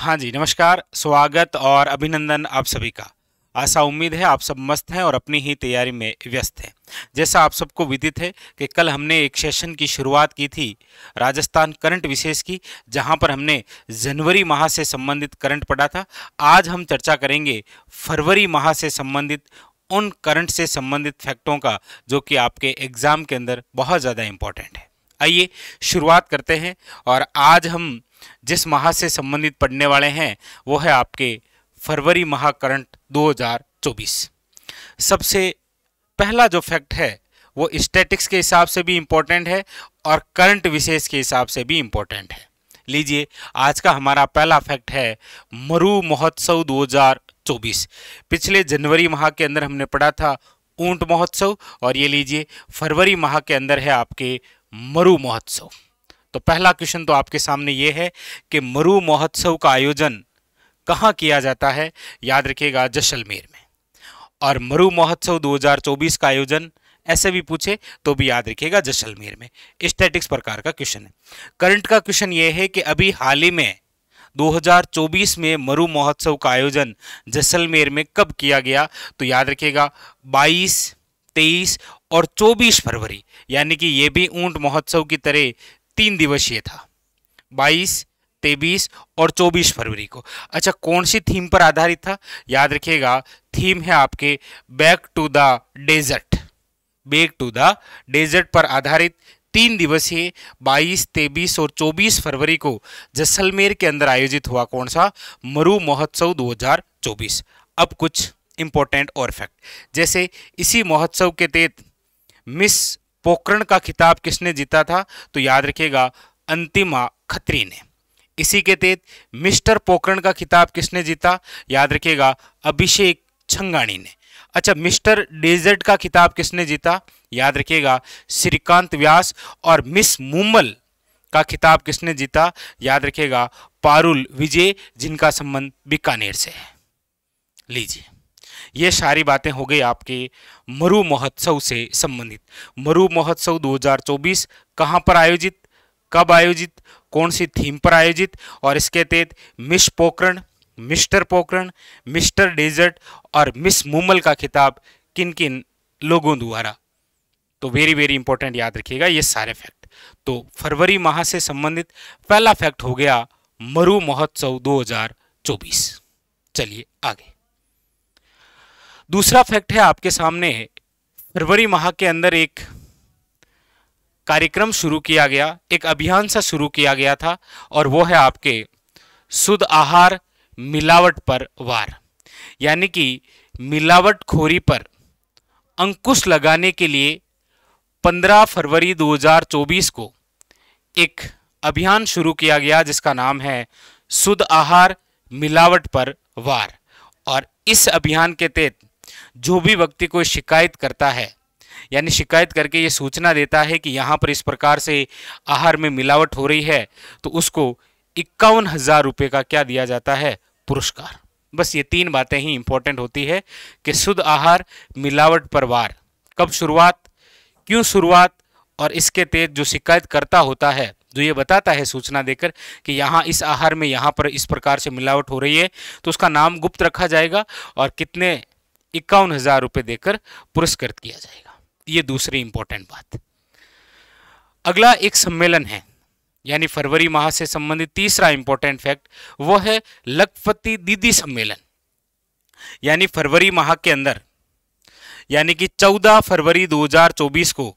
हाँ जी नमस्कार स्वागत और अभिनंदन आप सभी का आशा उम्मीद है आप सब मस्त हैं और अपनी ही तैयारी में व्यस्त हैं जैसा आप सबको विदित है कि कल हमने एक सेशन की शुरुआत की थी राजस्थान करंट विशेष की जहां पर हमने जनवरी माह से संबंधित करंट पढ़ा था आज हम चर्चा करेंगे फरवरी माह से संबंधित उन करंट से संबंधित फैक्टों का जो कि आपके एग्ज़ाम के अंदर बहुत ज़्यादा इम्पॉर्टेंट है आइए शुरुआत करते हैं और आज हम जिस माह से संबंधित पढ़ने वाले हैं वो है आपके फरवरी माह करंट 2024 सबसे पहला जो फैक्ट है वो स्टैटिक्स के हिसाब से भी इम्पोर्टेंट है और करंट विशेष के हिसाब से भी इम्पोर्टेंट है लीजिए आज का हमारा पहला फैक्ट है मरु महोत्सव 2024 पिछले जनवरी माह के अंदर हमने पढ़ा था ऊंट महोत्सव और ये लीजिए फरवरी माह के अंदर है आपके मरु महोत्सव तो पहला क्वेश्चन तो आपके सामने ये है कि मरु महोत्सव का आयोजन कहाँ किया जाता है याद रखिएगा जैसलमेर में और मरु महोत्सव 2024 का आयोजन ऐसे भी पूछे तो भी याद रखिएगा जैसलमेर में स्टैटिक्स प्रकार का क्वेश्चन है करंट का क्वेश्चन ये है कि अभी हाल ही में 2024 में मरु महोत्सव का आयोजन जैसलमेर में कब किया गया तो याद रखिएगा 22, 23 और 24 फरवरी यानी कि ये भी ऊंट महोत्सव की तरह तीन दिवसीय था बाईस तेईस और चौबीस फरवरी को अच्छा कौन सी थीम पर आधारित था याद रखिएगा थीम है आपके back to the desert back to the desert पर आधारित तीन दिवसीय 22, 23 और 24 फरवरी को जैसलमेर के अंदर आयोजित हुआ कौन सा मरु महोत्सव 2024 अब कुछ इंपॉर्टेंट और फैक्ट जैसे इसी महोत्सव के तहत मिस पोकरण का खिताब किसने जीता था तो याद रखिएगा अंतिमा खत्री ने इसी के तहत मिस्टर पोकरण का खिताब किसने जीता याद रखिएगा अभिषेक छंगाणी ने अच्छा मिस्टर डेजर्ट का खिताब किसने जीता याद रखिएगा श्रीकांत व्यास और मिस मुमल का खिताब किसने जीता याद रखिएगा पारुल विजय जिनका संबंध बीकानेर से है लीजिए ये सारी बातें हो गई आपके मरु महोत्सव से संबंधित मरु महोत्सव 2024 कहां पर आयोजित कब आयोजित कौन सी थीम पर आयोजित और इसके तहत Miss Pokaran Mister Pokaran Mister Desert और मिस मुमल का खिताब किन किन लोगों द्वारा तो वेरी वेरी इंपॉर्टेंट याद रखिएगा ये सारे फैक्ट तो फरवरी माह से संबंधित पहला फैक्ट हो गया मरु महोत्सव 2024 चलिए आगे दूसरा फैक्ट है आपके सामने है फरवरी माह के अंदर एक कार्यक्रम शुरू किया गया एक अभियान सा शुरू किया गया था और वो है आपके शुद्ध आहार मिलावट पर वार यानी कि मिलावट खोरी पर अंकुश लगाने के लिए 15 फरवरी 2024 को एक अभियान शुरू किया गया जिसका नाम है शुद्ध आहार मिलावट पर वार और इस अभियान के तहत जो भी व्यक्ति कोई शिकायत करता है यानी शिकायत करके ये सूचना देता है कि यहाँ पर इस प्रकार से आहार में मिलावट हो रही है तो उसको इक्यावन हज़ार रुपये का क्या दिया जाता है पुरस्कार बस ये तीन बातें ही इंपॉर्टेंट होती है कि शुद्ध आहार मिलावट पर वार कब शुरुआत क्यों शुरुआत और इसके तेज जो शिकायत करता होता है जो ये बताता है सूचना देकर कि यहाँ इस आहार में यहाँ पर इस प्रकार से मिलावट हो रही है तो उसका नाम गुप्त रखा जाएगा और कितने इक्यावन हजार रुपये देकर पुरस्कृत किया जाएगा ये दूसरी इंपॉर्टेंट बात अगला एक सम्मेलन है यानी फरवरी माह से संबंधित तीसरा इंपॉर्टेंट फैक्ट वह है लखपति दीदी सम्मेलन यानी फरवरी माह के अंदर यानी कि 14 फरवरी 2024 को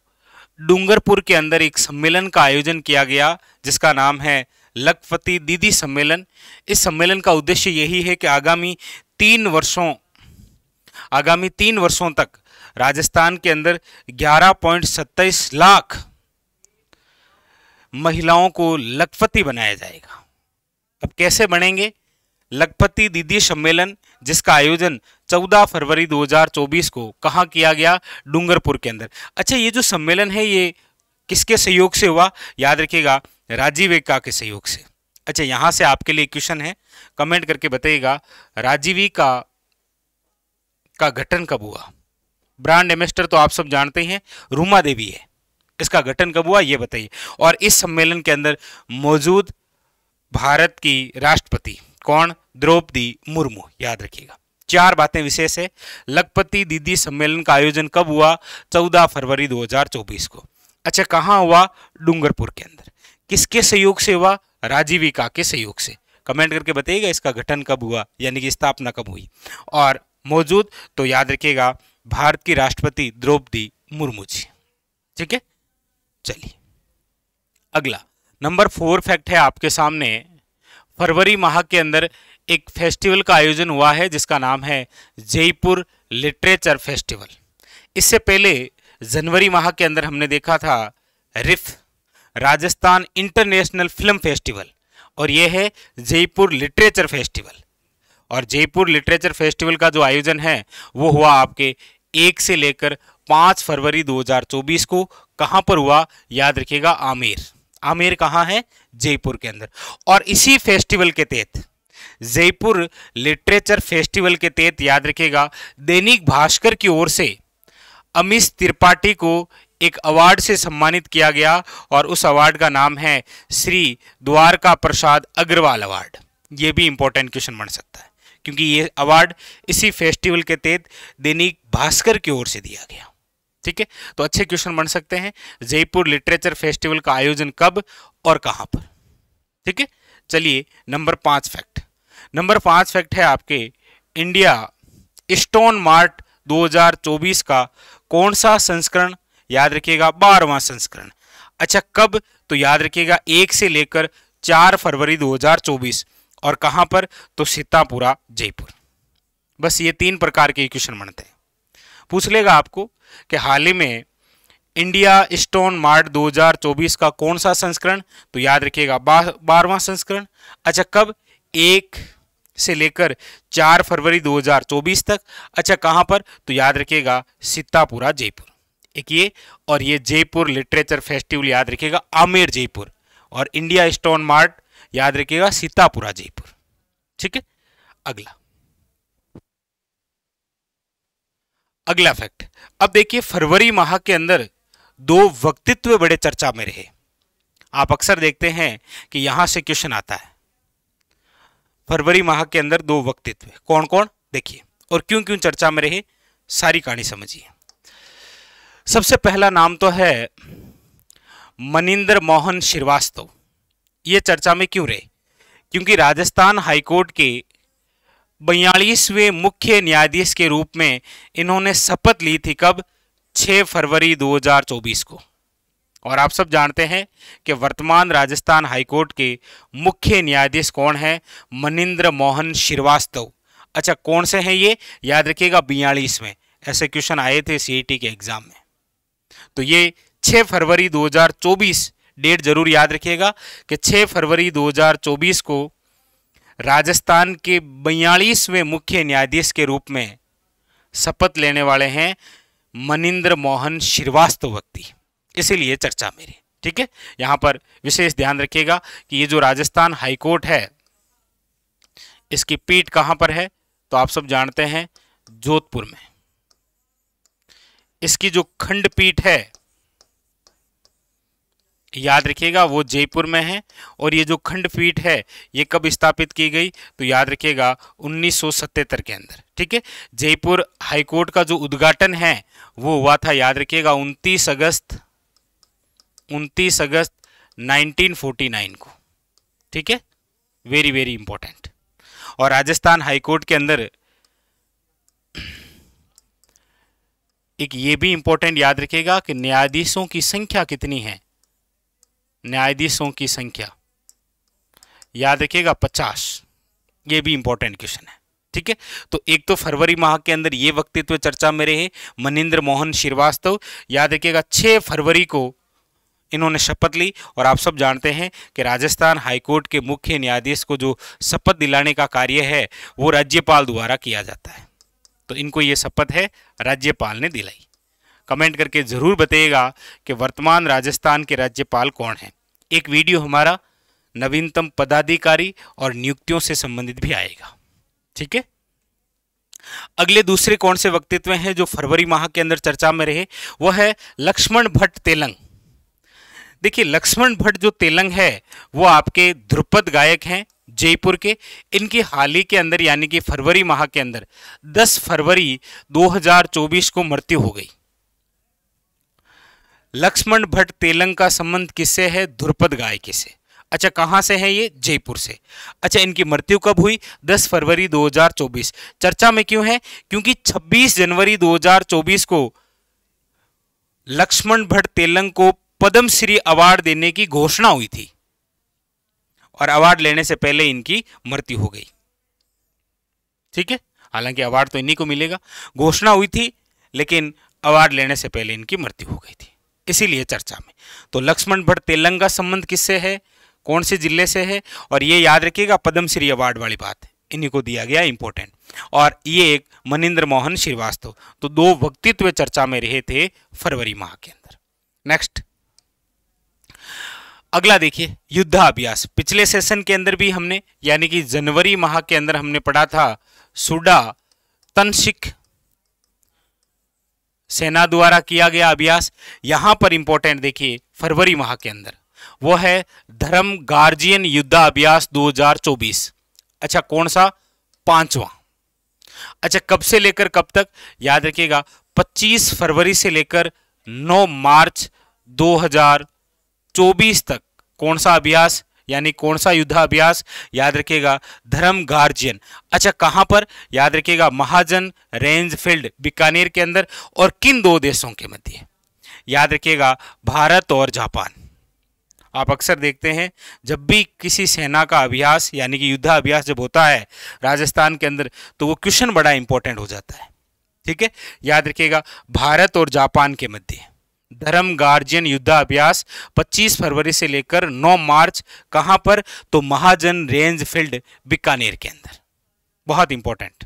डूंगरपुर के अंदर एक सम्मेलन का आयोजन किया गया जिसका नाम है लखपति दीदी सम्मेलन इस सम्मेलन का उद्देश्य यही है कि आगामी तीन वर्षों आगामी तीन वर्षों तक राजस्थान के अंदर 11.27 लाख महिलाओं को लखपति बनाया जाएगा अब कैसे बनेंगे लखपति दीदी सम्मेलन जिसका आयोजन 14 फरवरी 2024 को कहाँ किया गया डूंगरपुर के अंदर अच्छा ये जो सम्मेलन है ये किसके सहयोग से हुआ याद रखिएगा राजीव एक्का के सहयोग से अच्छा यहाँ से आपके लिए क्वेश्चन है कमेंट करके बताइएगा राजीवी का का गठन कब हुआ ब्रांड एम्बेस्टर तो आप सब जानते हैं रूमा देवी है इसका गठन कब हुआ ये बताइए और इस सम्मेलन के अंदर मौजूद भारत की राष्ट्रपति कौन द्रौपदी मुर्मू याद रखिएगा चार बातें विशेष है लखपति दीदी सम्मेलन का आयोजन कब हुआ चौदह फरवरी 2024 को अच्छा कहाँ हुआ डूंगरपुर के अंदर किसके सहयोग से हुआ राजीविका के सहयोग से कमेंट करके बताइएगा इसका गठन कब हुआ यानी कि स्थापना कब हुई और मौजूद तो याद रखिएगा भारत की राष्ट्रपति द्रौपदी मुर्मू जी ठीक है चलिए अगला नंबर फोर फैक्ट है आपके सामने फरवरी माह के अंदर एक फेस्टिवल का आयोजन हुआ है जिसका नाम है जयपुर लिटरेचर फेस्टिवल इससे पहले जनवरी माह के अंदर हमने देखा था RIFF Rajasthan International Film Festival और यह है जयपुर लिटरेचर फेस्टिवल और जयपुर लिटरेचर फेस्टिवल का जो आयोजन है वो हुआ आपके एक से लेकर पाँच फरवरी 2024 को कहाँ पर हुआ याद रखिएगा आमेर आमेर कहाँ है जयपुर के अंदर और इसी फेस्टिवल के तहत जयपुर लिटरेचर फेस्टिवल के तहत याद रखिएगा दैनिक भास्कर की ओर से अमित त्रिपाठी को एक अवार्ड से सम्मानित किया गया और उस अवार्ड का नाम है श्री द्वारका प्रसाद अग्रवाल अवार्ड ये भी इंपॉर्टेंट क्वेश्चन बन सकता है क्योंकि ये अवार्ड इसी फेस्टिवल के तहत दैनिक भास्कर की ओर से दिया गया ठीक है तो अच्छे क्वेश्चन बन सकते हैं जयपुर लिटरेचर फेस्टिवल का आयोजन कब और कहां पर ठीक है चलिए नंबर पांच फैक्ट नंबर पांच फैक्ट है आपके इंडिया स्टोन मार्ट 2024 का कौन सा संस्करण याद रखिएगा बारवा संस्करण अच्छा कब तो याद रखिएगा एक से लेकर चार फरवरी 2024 और कहाँ पर तो सीतापुरा जयपुर बस ये तीन प्रकार के इक्वेशन बनते हैं पूछ लेगा आपको कि हाल ही में इंडिया स्टोन मार्ट 2024 का कौन सा संस्करण तो याद रखिएगा बारवा संस्करण अच्छा कब एक से लेकर चार फरवरी 2024 तक अच्छा कहाँ पर तो याद रखिएगा सीतापुरा जयपुर एक ये और ये जयपुर लिटरेचर फेस्टिवल याद रखिएगा आमेर जयपुर और इंडिया स्टोन मार्ट याद रखिएगा सीतापुरा जयपुर ठीक है अगला अगला फैक्ट अब देखिए फरवरी माह के अंदर दो व्यक्तित्व बड़े चर्चा में रहे आप अक्सर देखते हैं कि यहां से क्वेश्चन आता है फरवरी माह के अंदर दो वक्तित्व कौन कौन देखिए और क्यों क्यों चर्चा में रहे सारी कहानी समझिए सबसे पहला नाम तो है मनिंदर मोहन श्रीवास्तव ये चर्चा में क्यों रहे क्योंकि राजस्थान हाईकोर्ट के बयालीसवें मुख्य न्यायाधीश के रूप में इन्होंने शपथ ली थी कब 6 फरवरी 2024 को और आप सब जानते हैं कि वर्तमान राजस्थान हाईकोर्ट के मुख्य न्यायाधीश कौन है मनिंद्र मोहन श्रीवास्तव अच्छा कौन से हैं ये याद रखिएगा बयालीस में ऐसे क्वेश्चन आए थे सी e के एग्ज़ाम में तो ये 6 फरवरी डेट जरूर याद रखिएगा कि 6 फरवरी 2024 को राजस्थान के बयालीसवें मुख्य न्यायाधीश के रूप में शपथ लेने वाले हैं मनिंद्र मोहन श्रीवास्तव व्यक्ति इसीलिए चर्चा मेरी ठीक है यहां पर विशेष ध्यान रखिएगा कि ये जो राजस्थान हाईकोर्ट है इसकी पीठ कहां पर है तो आप सब जानते हैं जोधपुर में इसकी जो खंडपीठ है याद रखिएगा वो जयपुर में है और ये जो खंडपीठ है ये कब स्थापित की गई तो याद रखिएगा 1977 के अंदर ठीक है जयपुर हाईकोर्ट का जो उद्घाटन है वो हुआ था याद रखिएगा 29 अगस्त 29 अगस्त 1949 को ठीक है वेरी वेरी इंपॉर्टेंट और राजस्थान हाईकोर्ट के अंदर एक ये भी इंपॉर्टेंट याद रखिएगा कि न्यायाधीशों की संख्या कितनी है न्यायाधीशों की संख्या याद रखिएगा पचास ये भी इंपॉर्टेंट क्वेश्चन है ठीक है तो एक तो फरवरी माह के अंदर ये वक्तित्व चर्चा में रहे मनिंद्र मोहन श्रीवास्तव याद रखिएगा 6 फरवरी को इन्होंने शपथ ली और आप सब जानते हैं कि राजस्थान हाईकोर्ट के मुख्य न्यायाधीश को जो शपथ दिलाने का कार्य है वो राज्यपाल द्वारा किया जाता है तो इनको ये शपथ है राज्यपाल ने दिलाई कमेंट करके ज़रूर बताइएगा कि वर्तमान राजस्थान के राज्यपाल कौन हैं एक वीडियो हमारा नवीनतम पदाधिकारी और नियुक्तियों से संबंधित भी आएगा ठीक है अगले दूसरे कौन से व्यक्तित्व हैं जो फरवरी माह के अंदर चर्चा में रहे वह है लक्ष्मण भट्ट तेलंग देखिए लक्ष्मण भट्ट जो तेलंग है वो आपके ध्रुपद गायक हैं जयपुर के इनकी हाल ही के अंदर यानी कि फरवरी माह के अंदर 10 फरवरी 2024 को मृत्यु हो गई लक्ष्मण भट्ट तेलंग का संबंध किससे है ध्रुपद गायके से अच्छा कहाँ से है ये जयपुर से अच्छा इनकी मृत्यु कब हुई 10 फरवरी 2024 चर्चा में क्यों है क्योंकि 26 जनवरी 2024 को लक्ष्मण भट्ट तेलंग को पद्मश्री अवार्ड देने की घोषणा हुई थी और अवार्ड लेने से पहले इनकी मृत्यु हो गई ठीक है हालांकि अवार्ड तो इन्हीं को मिलेगा घोषणा हुई थी लेकिन अवार्ड लेने से पहले इनकी मृत्यु हो गई थी इसीलिए चर्चा में तो लक्ष्मण भट्ट तेलंगा संबंध किससे है कौन से जिले से है और ये याद रखिएगा पद्मश्री अवार्ड वाली बात है इन्हीं को दिया गया इंपॉर्टेंट और ये एक मनिंद्र मोहन श्रीवास्तव तो दो व्यक्तित्व चर्चा में रहे थे फरवरी माह के अंदर नेक्स्ट अगला देखिए युद्धाभ्यास पिछले सेशन के अंदर भी हमने यानी कि जनवरी माह के अंदर हमने पढ़ा था सुडा तनसिक सेना द्वारा किया गया अभ्यास यहां पर इंपॉर्टेंट देखिए फरवरी माह के अंदर वो है धर्म गार्जियन युद्धा अभ्यास 2024 अच्छा कौन सा पांचवा अच्छा कब से लेकर कब तक याद रखिएगा 25 फरवरी से लेकर 9 मार्च 2024 तक कौन सा अभ्यास यानी कौन सा युद्धाभ्यास याद रखेगा धर्म गार्जियन अच्छा कहाँ पर याद रखेगा महाजन रेंज फील्ड बीकानेर के अंदर और किन दो देशों के मध्य याद रखिएगा भारत और जापान आप अक्सर देखते हैं जब भी किसी सेना का अभ्यास यानी कि युद्धाभ्यास जब होता है राजस्थान के अंदर तो वो क्वेश्चन बड़ा इंपॉर्टेंट हो जाता है ठीक है याद रखिएगा भारत और जापान के मध्य धर्म गार्जियन युद्धाभ्यास 25 फरवरी से लेकर 9 मार्च कहां पर तो महाजन रेंज फील्ड बीकानेर के अंदर बहुत इंपॉर्टेंट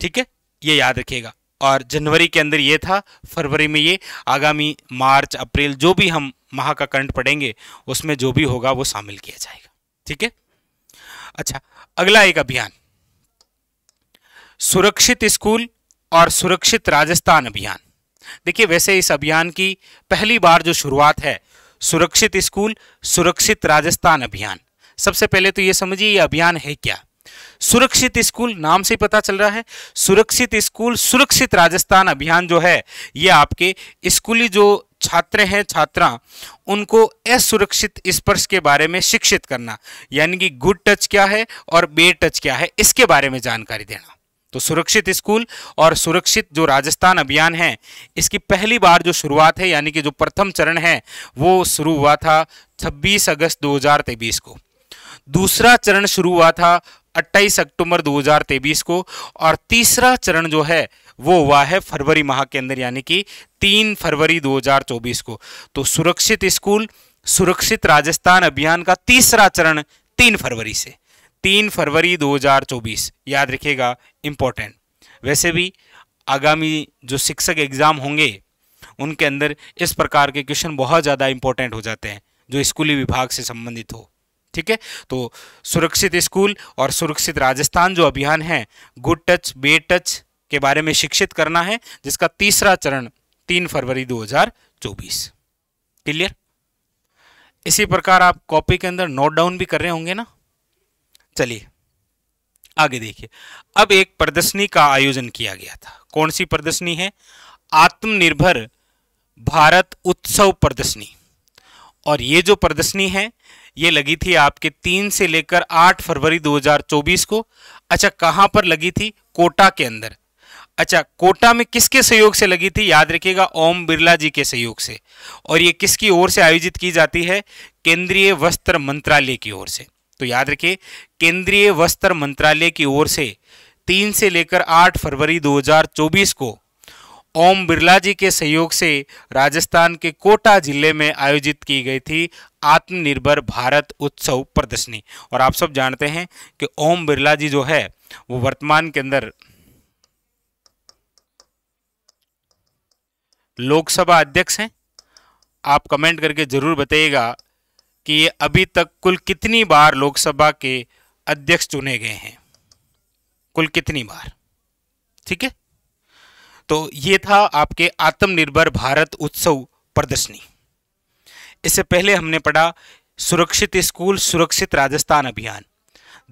ठीक है ये याद रखिएगा और जनवरी के अंदर ये था फरवरी में ये आगामी मार्च अप्रैल जो भी हम माह का करंट पढ़ेंगे उसमें जो भी होगा वो शामिल किया जाएगा ठीक है अच्छा अगला एक अभियान सुरक्षित स्कूल और सुरक्षित राजस्थान अभियान देखिए वैसे इस अभियान की पहली बार जो शुरुआत है सुरक्षित स्कूल सुरक्षित राजस्थान अभियान सबसे पहले तो ये समझिए ये अभियान है क्या सुरक्षित स्कूल नाम से पता चल रहा है सुरक्षित स्कूल सुरक्षित राजस्थान अभियान जो है ये आपके स्कूली जो छात्र हैं छात्रा उनको असुरक्षित स्पर्श के बारे में शिक्षित करना यानी कि गुड टच क्या है और बेड टच क्या है इसके बारे में जानकारी देना तो सुरक्षित स्कूल और सुरक्षित जो राजस्थान अभियान है इसकी पहली बार जो शुरुआत है यानी कि जो प्रथम चरण है वो शुरू हुआ था 26 अगस्त 2023 को दूसरा चरण शुरू हुआ था 28 अक्टूबर 2023 को और तीसरा चरण जो है वो हुआ है फरवरी माह के अंदर यानी कि 3 फरवरी 2024 को तो सुरक्षित स्कूल सुरक्षित राजस्थान अभियान का तीसरा चरण 3 फरवरी से तीन फरवरी 2024 याद रखिएगा इम्पोर्टेंट वैसे भी आगामी जो शिक्षक एग्ज़ाम होंगे उनके अंदर इस प्रकार के क्वेश्चन बहुत ज़्यादा इम्पोर्टेंट हो जाते हैं जो स्कूली विभाग से संबंधित हो ठीक है तो सुरक्षित स्कूल और सुरक्षित राजस्थान जो अभियान है गुड टच बे टच के बारे में शिक्षित करना है जिसका तीसरा चरण तीन फरवरी 2024 क्लियर इसी प्रकार आप कॉपी के अंदर नोट डाउन भी कर रहे होंगे ना चलिए आगे देखिए अब एक प्रदर्शनी का आयोजन किया गया था कौन सी प्रदर्शनी है आत्मनिर्भर भारत उत्सव प्रदर्शनी और ये जो प्रदर्शनी है ये लगी थी आपके तीन से लेकर आठ फरवरी 2024 को अच्छा कहाँ पर लगी थी कोटा के अंदर अच्छा कोटा में किसके सहयोग से लगी थी याद रखिएगा ओम बिरला जी के सहयोग से और ये किसकी ओर से आयोजित की जाती है केंद्रीय वस्त्र मंत्रालय की ओर से तो याद रखिए केंद्रीय वस्त्र मंत्रालय की ओर से तीन से लेकर आठ फरवरी 2024 को ओम बिरला जी के सहयोग से राजस्थान के कोटा जिले में आयोजित की गई थी आत्मनिर्भर भारत उत्सव प्रदर्शनी और आप सब जानते हैं कि ओम बिरला जी जो है वो वर्तमान के अंदर लोकसभा अध्यक्ष हैं आप कमेंट करके जरूर बताइएगा कि अभी तक कुल कितनी बार लोकसभा के अध्यक्ष चुने गए हैं कुल कितनी बार ठीक है तो ये था आपके आत्मनिर्भर भारत उत्सव प्रदर्शनी इससे पहले हमने पढ़ा सुरक्षित स्कूल सुरक्षित राजस्थान अभियान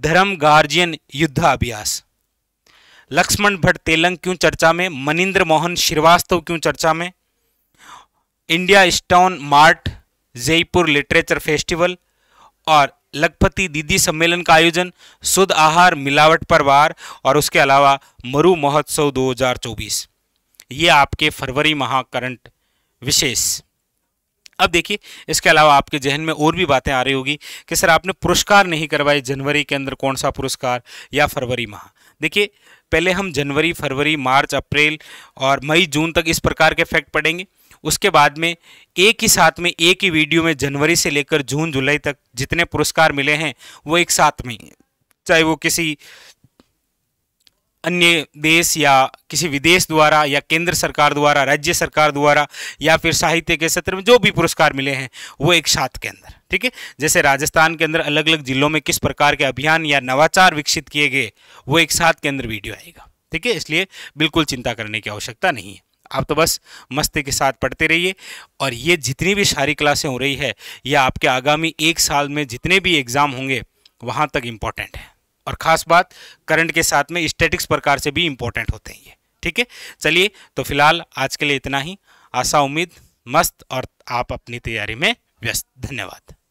धर्म गार्जियन युद्ध अभ्यास लक्ष्मण भट्ट तेलंग क्यों चर्चा में मनिंद्र मोहन श्रीवास्तव क्यों चर्चा में India Stone Mart Jaipur Literature Festival और लखपति दीदी सम्मेलन का आयोजन शुद्ध आहार मिलावट पर वार और उसके अलावा मरु महोत्सव 2024 ये आपके फरवरी माह करंट विशेष अब देखिए इसके अलावा आपके जहन में और भी बातें आ रही होगी कि सर आपने पुरस्कार नहीं करवाए जनवरी के अंदर कौन सा पुरस्कार या फरवरी माह देखिए पहले हम जनवरी फरवरी मार्च अप्रैल और मई जून तक इस प्रकार के फैक्ट पढ़ेंगे उसके बाद में एक ही साथ में एक ही वीडियो में जनवरी से लेकर जून जुलाई तक जितने पुरस्कार मिले हैं वो एक साथ में चाहे वो किसी अन्य देश या किसी विदेश द्वारा या केंद्र सरकार द्वारा राज्य सरकार द्वारा या फिर साहित्य के क्षेत्र में जो भी पुरस्कार मिले हैं वो एक साथ के अंदर ठीक है जैसे राजस्थान के अंदर अलग अलग जिलों में किस प्रकार के अभियान या नवाचार विकसित किए गए वो एक साथ के अंदर वीडियो आएगा ठीक है इसलिए बिल्कुल चिंता करने की आवश्यकता नहीं है आप तो बस मस्ती के साथ पढ़ते रहिए और ये जितनी भी सारी क्लासें हो रही है ये आपके आगामी एक साल में जितने भी एग्ज़ाम होंगे वहाँ तक इम्पॉर्टेंट है और ख़ास बात करंट के साथ में स्टैटिक्स प्रकार से भी इम्पोर्टेंट होते हैं ये ठीक है चलिए तो फिलहाल आज के लिए इतना ही आशा उम्मीद मस्त और आप अपनी तैयारी में व्यस्त धन्यवाद